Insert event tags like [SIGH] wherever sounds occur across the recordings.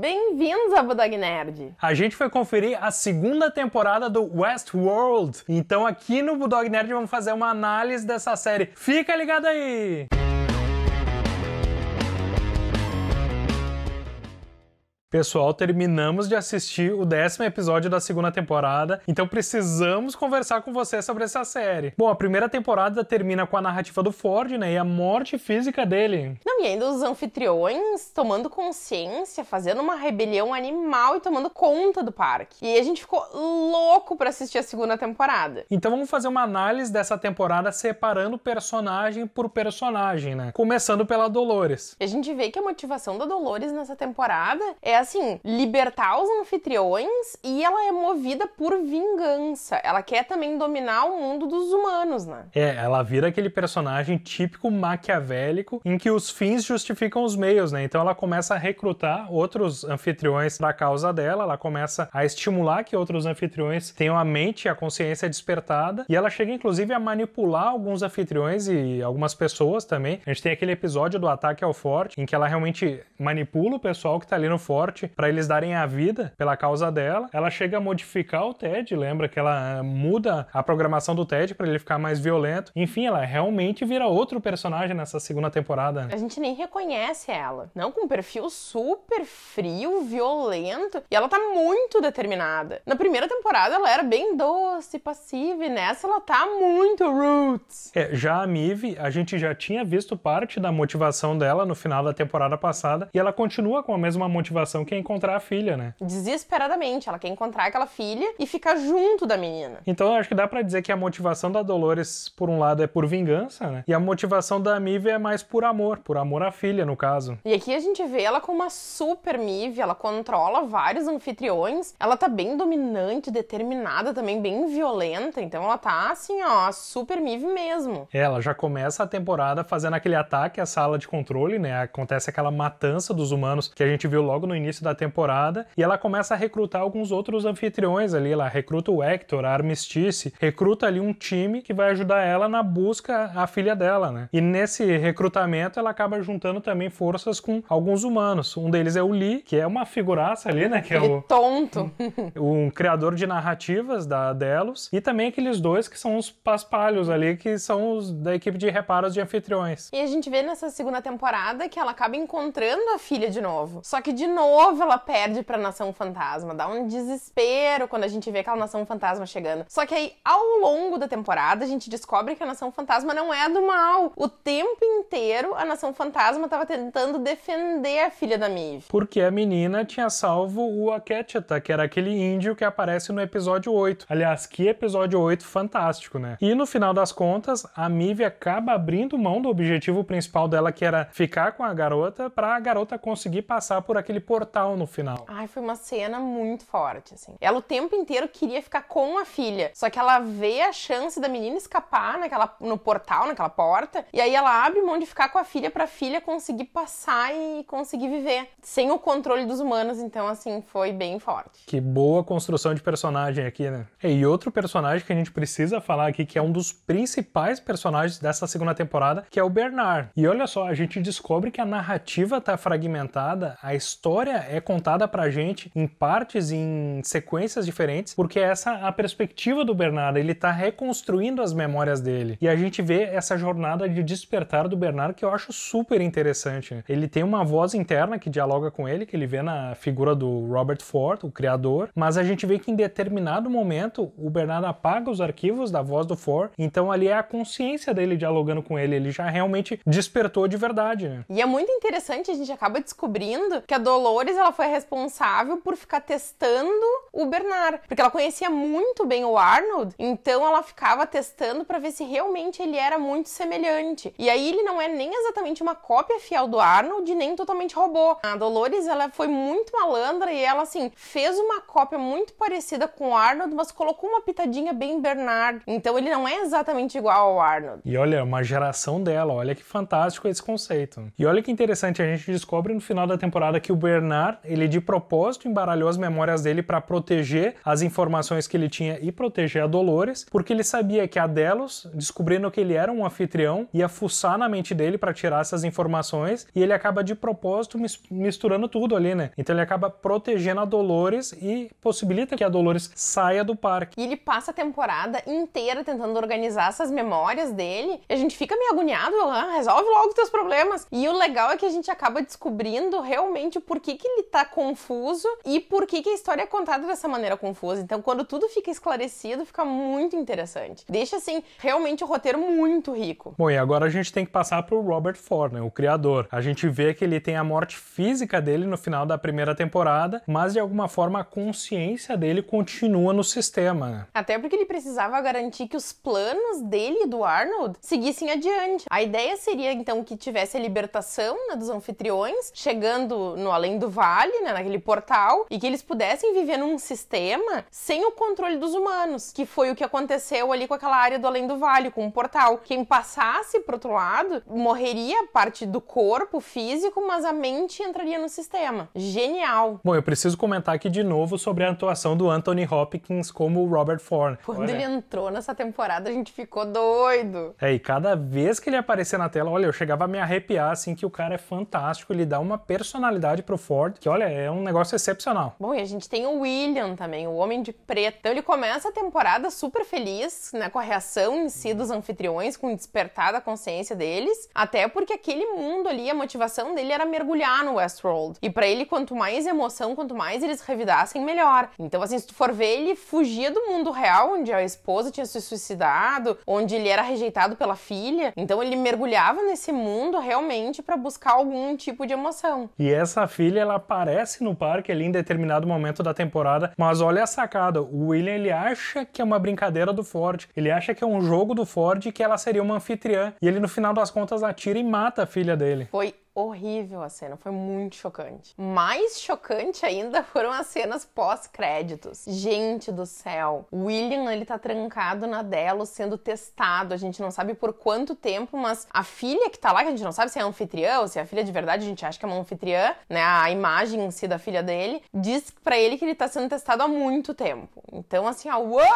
Bem-vindos a Budog Nerd! A gente foi conferir a segunda temporada do Westworld, então aqui no Budog Nerd vamos fazer uma análise dessa série. Fica ligado aí! Pessoal, terminamos de assistir o décimo episódio da segunda temporada, então precisamos conversar com você sobre essa série. Bom, a primeira temporada termina com a narrativa do Ford, né, e a morte física dele. Não, e ainda os anfitriões tomando consciência, fazendo uma rebelião animal e tomando conta do parque. E a gente ficou louco para assistir a segunda temporada. Então vamos fazer uma análise dessa temporada separando personagem por personagem, né? Começando pela Dolores. a gente vê que a motivação da Dolores nessa temporada é assim, libertar os anfitriões e ela é movida por vingança. Ela quer também dominar o mundo dos humanos, né? É, ela vira aquele personagem típico maquiavélico em que os fins justificam os meios, né? Então ela começa a recrutar outros anfitriões para a causa dela, ela começa a estimular que outros anfitriões tenham a mente e a consciência despertada, e ela chega inclusive a manipular alguns anfitriões e algumas pessoas também. A gente tem aquele episódio do ataque ao forte em que ela realmente manipula o pessoal que tá ali no forte morte para eles darem a vida pela causa dela. Ela chega a modificar o Ted, lembra que ela eh, muda a programação do Ted para ele ficar mais violento. Enfim, ela realmente vira outro personagem nessa segunda temporada. A gente nem reconhece ela. Não, com um perfil super frio, violento. E ela tá muito determinada. Na primeira temporada ela era bem doce, passiva, e nessa ela tá muito roots. É, já a Mive, a gente já tinha visto parte da motivação dela no final da temporada passada, e ela continua com a mesma motivação motivação que é encontrar a filha, né? Desesperadamente, ela quer encontrar aquela filha e ficar junto da menina. Então eu acho que dá para dizer que a motivação da Dolores, por um lado, é por vingança, né? E a motivação da Mive é mais por amor, por amor à filha, no caso. E aqui a gente vê ela como uma super Mive, ela controla vários anfitriões, ela tá bem dominante, determinada, também bem violenta, então ela tá assim, ó, super Mive mesmo. É, ela já começa a temporada fazendo aquele ataque à sala de controle, né? Acontece aquela matança dos humanos que a gente viu logo no início início da temporada, e ela começa a recrutar alguns outros anfitriões ali. Ela recruta o Hector, a Armistice, recruta ali um time que vai ajudar ela na busca a filha dela, né? E nesse recrutamento ela acaba juntando também forças com alguns humanos. Um deles é o Lee, que é uma figuraça ali, né? Que é o tonto. Um, [LAUGHS] um criador de narrativas da Delos, e também aqueles dois que são os paspalhos ali, que são os da equipe de reparos de anfitriões. E a gente vê nessa segunda temporada que ela acaba encontrando a filha de novo. Só que de novo novo ela perde pra Nação Fantasma. Dá um desespero quando a gente vê aquela Nação Fantasma chegando. Só que aí, ao longo da temporada, a gente descobre que a Nação Fantasma não é do mal. O tempo inteiro, a Nação Fantasma tava tentando defender a filha da Mive. Porque a menina tinha salvo o Aketcheta, que era aquele índio que aparece no episódio 8. Aliás, que episódio 8 fantástico, né? E no final das contas, a Mive acaba abrindo mão do objetivo principal dela, que era ficar com a garota, pra a garota conseguir passar por aquele portal fatal no final. Ai, foi uma cena muito forte, assim. Ela o tempo inteiro queria ficar com a filha, só que ela vê a chance da menina escapar naquela, no portal, naquela porta, e aí ela abre mão de ficar com a filha pra filha conseguir passar e conseguir viver, sem o controle dos humanos, então, assim, foi bem forte. Que boa construção de personagem aqui, né? E outro personagem que a gente precisa falar aqui, que é um dos principais personagens dessa segunda temporada, que é o Bernard. E olha só, a gente descobre que a narrativa tá fragmentada, a história história é contada pra gente em partes, em sequências diferentes, porque essa é a perspectiva do Bernardo, ele tá reconstruindo as memórias dele. E a gente vê essa jornada de despertar do Bernardo que eu acho super interessante. Ele tem uma voz interna que dialoga com ele, que ele vê na figura do Robert Ford, o criador, mas a gente vê que em determinado momento o Bernardo apaga os arquivos da voz do Ford, então ali é a consciência dele dialogando com ele, ele já realmente despertou de verdade. Né? E é muito interessante, a gente acaba descobrindo que a Dolores ela foi responsável por ficar testando o Bernard, porque ela conhecia muito bem o Arnold, então ela ficava testando para ver se realmente ele era muito semelhante. E aí ele não é nem exatamente uma cópia fiel do Arnold, nem totalmente robô. A Dolores ela foi muito malandra e ela assim fez uma cópia muito parecida com o Arnold, mas colocou uma pitadinha bem Bernard. Então ele não é exatamente igual ao Arnold. E olha, uma geração dela, olha que fantástico esse conceito. E olha que interessante, a gente descobre no final da temporada que o Bernard Bernard, ele de propósito embaralhou as memórias dele para proteger as informações que ele tinha e proteger a Dolores, porque ele sabia que a Delos, descobrindo que ele era um anfitrião, ia fuçar na mente dele para tirar essas informações e ele acaba de propósito misturando tudo ali, né? Então ele acaba protegendo a Dolores e possibilita que a Dolores saia do parque. E ele passa a temporada inteira tentando organizar essas memórias dele. E a gente fica meio agoniado, ah, resolve logo teus problemas. E o legal é que a gente acaba descobrindo realmente o porquê que ele tá confuso e por que, que a história é contada dessa maneira confusa. Então, quando tudo fica esclarecido, fica muito interessante. Deixa, assim, realmente o roteiro muito rico. Bom, e agora a gente tem que passar pro Robert Ford, né, o criador. A gente vê que ele tem a morte física dele no final da primeira temporada, mas de alguma forma a consciência dele continua no sistema. Né? Até porque ele precisava garantir que os planos dele e do Arnold seguissem adiante. A ideia seria então que tivesse a libertação né, dos anfitriões, chegando no além do vale, né, naquele portal, e que eles pudessem viver num sistema sem o controle dos humanos, que foi o que aconteceu ali com aquela área do além do vale, com o portal. Quem passasse pro outro lado morreria parte do corpo físico, mas a mente entraria no sistema. Genial. Bom, eu preciso comentar aqui de novo sobre a atuação do Anthony Hopkins como o Robert Ford. Quando olha. ele entrou nessa temporada, a gente ficou doido. É, e cada vez que ele aparecia na tela, olha, eu chegava a me arrepiar assim que o cara é fantástico, ele dá uma personalidade pro Ford. Ford, que olha, é um negócio excepcional. Bom, e a gente tem o William também, o Homem de Preto. Então ele começa a temporada super feliz, né, com a reação em si dos anfitriões, com o despertar da consciência deles, até porque aquele mundo ali, a motivação dele era mergulhar no Westworld. E para ele, quanto mais emoção, quanto mais eles revidassem, melhor. Então, assim, se tu for ver, ele fugia do mundo real, onde a esposa tinha se suicidado, onde ele era rejeitado pela filha. Então ele mergulhava nesse mundo realmente para buscar algum tipo de emoção. E essa filha, ela aparece no parque ali em determinado momento da temporada, mas olha a sacada, o William ele acha que é uma brincadeira do Ford, ele acha que é um jogo do Ford e que ela seria uma anfitriã, e ele no final das contas atira e mata a filha dele. Foi horrível a cena, foi muito chocante. Mais chocante ainda [LAUGHS] foram as cenas pós-créditos. Gente do céu, William ele tá trancado na Delo sendo testado, a gente não sabe por quanto tempo, mas a filha que tá lá, que a gente não sabe se é anfitriã ou se é a filha de verdade, a gente acha que é uma anfitriã, né, a imagem em si da filha dele, diz para ele que ele tá sendo testado há muito tempo. Então assim, ó, what?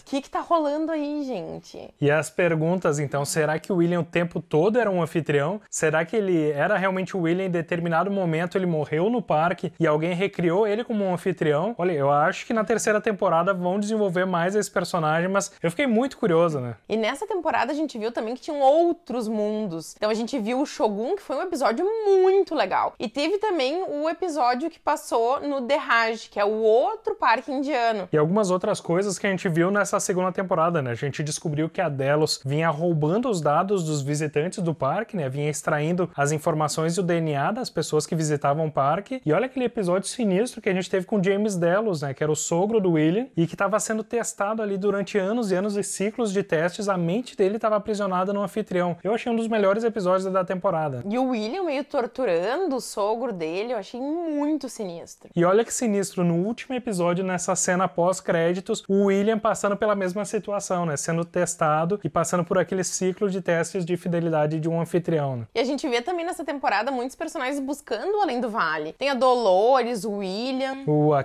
O que que tá rolando aí, gente? E as perguntas então, será que o William o tempo todo era um anfitrião? Será que ele era realmente o William em determinado momento ele morreu no parque e alguém recriou ele como um anfitrião. Olha, eu acho que na terceira temporada vão desenvolver mais esse personagem, mas eu fiquei muito curioso, né? E nessa temporada a gente viu também que tinham outros mundos. Então a gente viu o Shogun, que foi um episódio muito legal. E teve também o episódio que passou no The Raj, que é o outro parque indiano. E algumas outras coisas que a gente viu nessa segunda temporada, né? A gente descobriu que a Delos vinha roubando os dados dos visitantes do parque, né? Vinha extraindo as informações informações e o DNA das pessoas que visitavam o parque. E olha aquele episódio sinistro que a gente teve com James Delos, né, que era o sogro do William e que estava sendo testado ali durante anos e anos e ciclos de testes. A mente dele estava aprisionada no anfitrião. Eu achei um dos melhores episódios da temporada. E o William meio torturando o sogro dele, eu achei muito sinistro. E olha que sinistro, no último episódio, nessa cena pós-créditos, o William passando pela mesma situação, né, sendo testado e passando por aquele ciclo de testes de fidelidade de um anfitrião. Né? E a gente vê também nessa temporada muitos personagens buscando além do vale. Tem a Dolores, o William. O a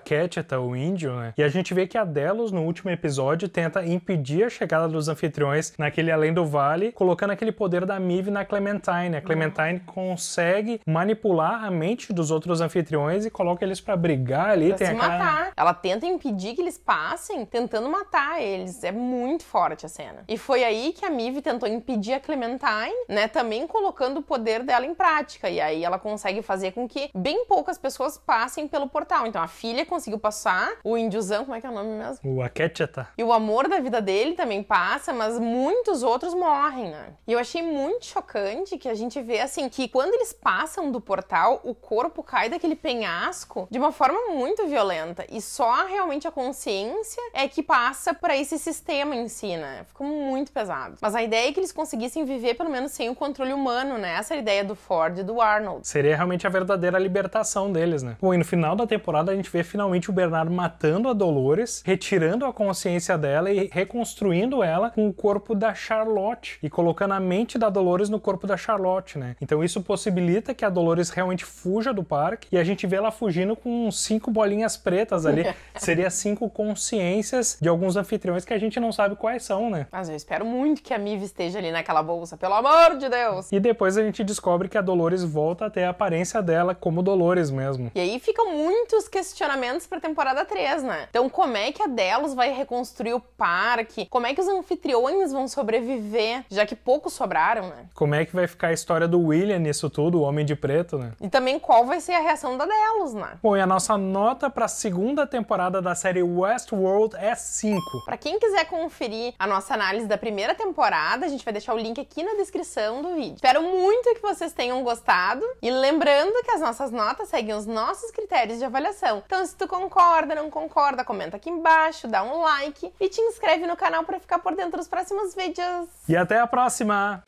o índio, né? E a gente vê que a Delos, no último episódio, tenta impedir a chegada dos anfitriões naquele além do vale, colocando aquele poder da Mive na Clementine. A Clementine uhum. consegue manipular a mente dos outros anfitriões e coloca eles para brigar ali. Pra tem se matar. Ela tenta impedir que eles passem, tentando matar eles. É muito forte a cena. E foi aí que a Mive tentou impedir a Clementine, né? Também colocando o poder dela em prática. E aí ela consegue fazer com que bem poucas pessoas passem pelo portal. Então a filha conseguiu passar, o índiozão, como é que é o nome mesmo? O Aketcheta. E o amor da vida dele também passa, mas muitos outros morrem, né? E eu achei muito chocante que a gente vê assim que quando eles passam do portal, o corpo cai daquele penhasco de uma forma muito violenta. E só realmente a consciência é que passa para esse sistema em si, né? Ficou muito pesado. Mas a ideia é que eles conseguissem viver pelo menos sem o controle humano, né? Essa é a ideia do Ford e do Arnold. Seria realmente a verdadeira libertação deles, né? Bom, e no final da temporada a gente vê finalmente o Bernardo matando a Dolores, retirando a consciência dela e reconstruindo ela com o corpo da Charlotte e colocando a mente da Dolores no corpo da Charlotte, né? Então isso possibilita que a Dolores realmente fuja do parque e a gente vê ela fugindo com cinco bolinhas pretas ali. [LAUGHS] Seria cinco consciências de alguns anfitriões que a gente não sabe quais são, né? Mas eu espero muito que a Mive esteja ali naquela bolsa, pelo amor de Deus! E depois a gente descobre que que a Dolores volta a ter a aparência dela como Dolores mesmo. E aí ficam muitos questionamentos pra temporada 3, né? Então, como é que a Delos vai reconstruir o parque? Como é que os anfitriões vão sobreviver, já que poucos sobraram, né? Como é que vai ficar a história do William nisso tudo, o Homem de Preto, né? E também qual vai ser a reação da Delos, né? Bom, e a nossa nota pra segunda temporada da série Westworld é 5. Pra quem quiser conferir a nossa análise da primeira temporada, a gente vai deixar o link aqui na descrição do vídeo. Espero muito que vocês tenham tenham gostado. E lembrando que as nossas notas seguem os nossos critérios de avaliação. Então, se tu concorda, não concorda, comenta aqui embaixo, dá um like e te inscreve no canal para ficar por dentro dos próximos vídeos. E até a próxima!